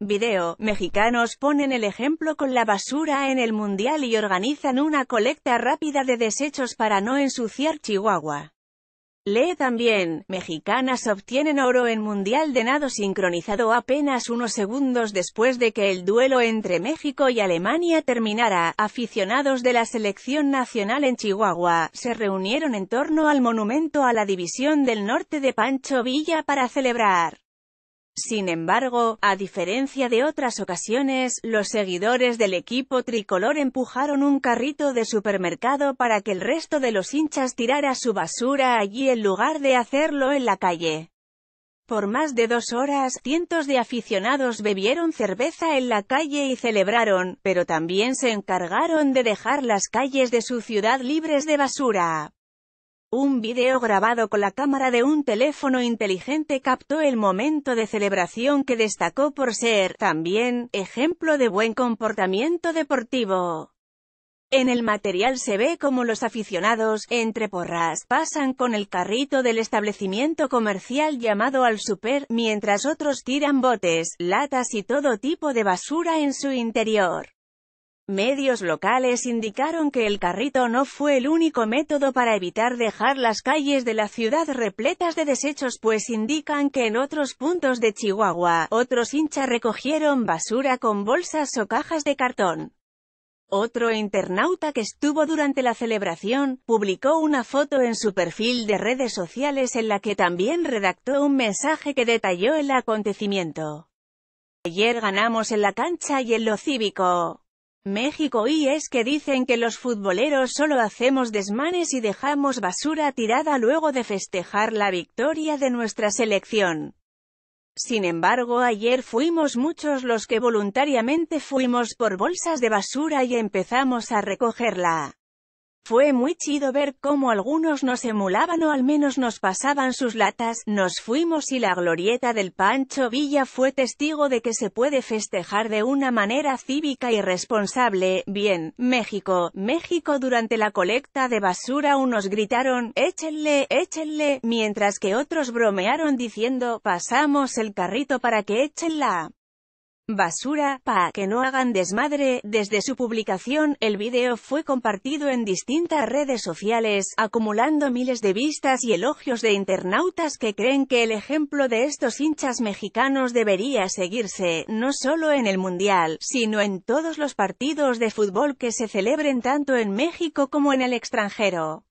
Video, mexicanos ponen el ejemplo con la basura en el mundial y organizan una colecta rápida de desechos para no ensuciar Chihuahua. Lee también, mexicanas obtienen oro en mundial de nado sincronizado apenas unos segundos después de que el duelo entre México y Alemania terminara, aficionados de la selección nacional en Chihuahua, se reunieron en torno al monumento a la división del norte de Pancho Villa para celebrar. Sin embargo, a diferencia de otras ocasiones, los seguidores del equipo tricolor empujaron un carrito de supermercado para que el resto de los hinchas tirara su basura allí en lugar de hacerlo en la calle. Por más de dos horas, cientos de aficionados bebieron cerveza en la calle y celebraron, pero también se encargaron de dejar las calles de su ciudad libres de basura. Un video grabado con la cámara de un teléfono inteligente captó el momento de celebración que destacó por ser, también, ejemplo de buen comportamiento deportivo. En el material se ve como los aficionados, entre porras, pasan con el carrito del establecimiento comercial llamado al super, mientras otros tiran botes, latas y todo tipo de basura en su interior. Medios locales indicaron que el carrito no fue el único método para evitar dejar las calles de la ciudad repletas de desechos pues indican que en otros puntos de Chihuahua, otros hinchas recogieron basura con bolsas o cajas de cartón. Otro internauta que estuvo durante la celebración, publicó una foto en su perfil de redes sociales en la que también redactó un mensaje que detalló el acontecimiento. Ayer ganamos en la cancha y en lo cívico. México y es que dicen que los futboleros solo hacemos desmanes y dejamos basura tirada luego de festejar la victoria de nuestra selección. Sin embargo ayer fuimos muchos los que voluntariamente fuimos por bolsas de basura y empezamos a recogerla. Fue muy chido ver cómo algunos nos emulaban o al menos nos pasaban sus latas, nos fuimos y la glorieta del Pancho Villa fue testigo de que se puede festejar de una manera cívica y responsable. Bien, México, México durante la colecta de basura unos gritaron, échenle, échenle, mientras que otros bromearon diciendo, pasamos el carrito para que échenla basura, pa que no hagan desmadre. Desde su publicación, el video fue compartido en distintas redes sociales, acumulando miles de vistas y elogios de internautas que creen que el ejemplo de estos hinchas mexicanos debería seguirse, no solo en el Mundial, sino en todos los partidos de fútbol que se celebren tanto en México como en el extranjero.